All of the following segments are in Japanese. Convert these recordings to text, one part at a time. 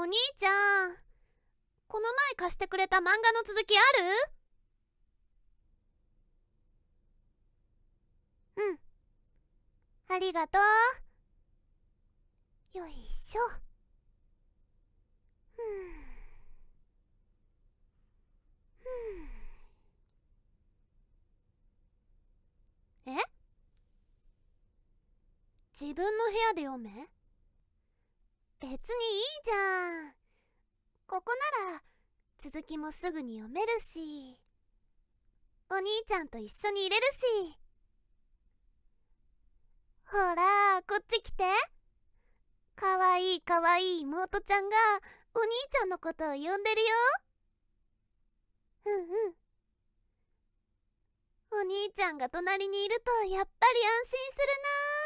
お兄ちゃんこの前貸してくれた漫画の続きあるうんありがとうよいしょふんふんえ自分の部屋で読め別にいいじゃん。ここなら、続きもすぐに読めるし、お兄ちゃんと一緒にいれるし。ほら、こっち来て。かわいいかわいい妹ちゃんが、お兄ちゃんのことを呼んでるよ。うんうん。お兄ちゃんが隣にいるとやっぱり安心するな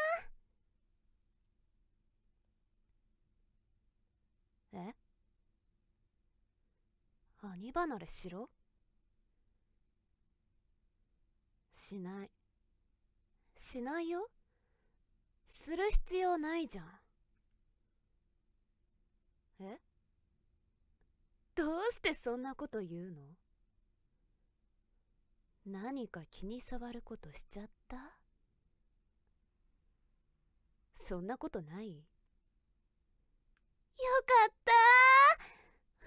何離れしろしないしないよする必要ないじゃんえどうしてそんなこと言うの何か気に障ることしちゃったそんなことないよかった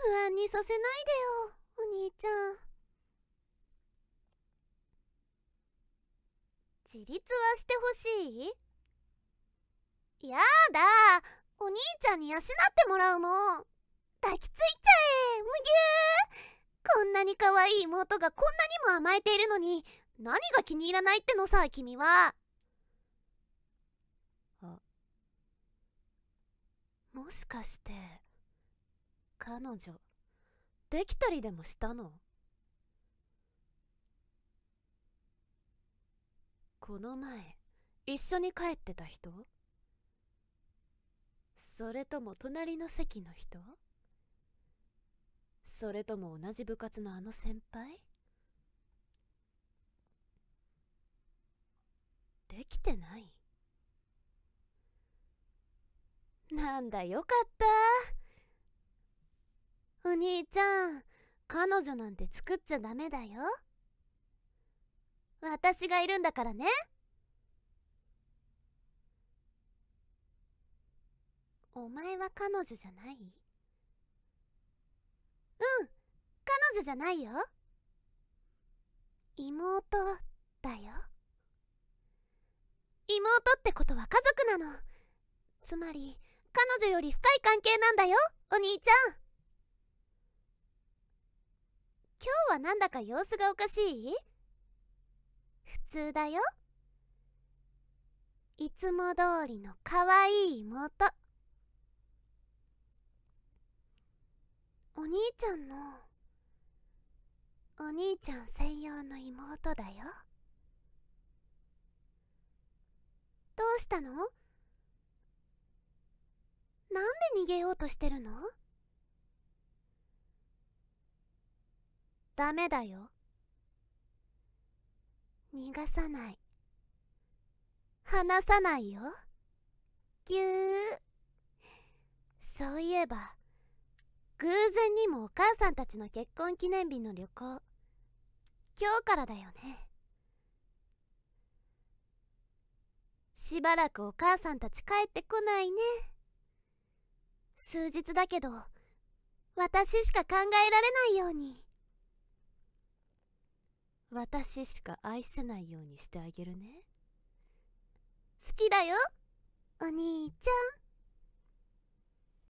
不安にさせないでよ、お兄ちゃん。自立はしてほしいやだお兄ちゃんに養ってもらうもん抱きついちゃえむぎゅーこんなに可愛い妹がこんなにも甘えているのに何が気に入らないってのさ君はもしかして彼女できたりでもしたのこの前一緒に帰ってた人それとも隣の席の人それとも同じ部活のあの先輩できてないなんだよかった兄ちゃん彼女なんて作っちゃダメだよ私がいるんだからねお前は彼女じゃないうん彼女じゃないよ妹だよ妹ってことは家族なのつまり彼女より深い関係なんだよお兄ちゃんはなんだか様子がおかしい普通だよいつも通りのかわいい妹お兄ちゃんのお兄ちゃん専用の妹だよどうしたのなんで逃げようとしてるのダメだよ逃がさない離さないよぎゅーそういえば偶然にもお母さんたちの結婚記念日の旅行今日からだよねしばらくお母さんたち帰ってこないね数日だけど私しか考えられないように。私しか愛せないようにしてあげるね好きだよお兄ちゃん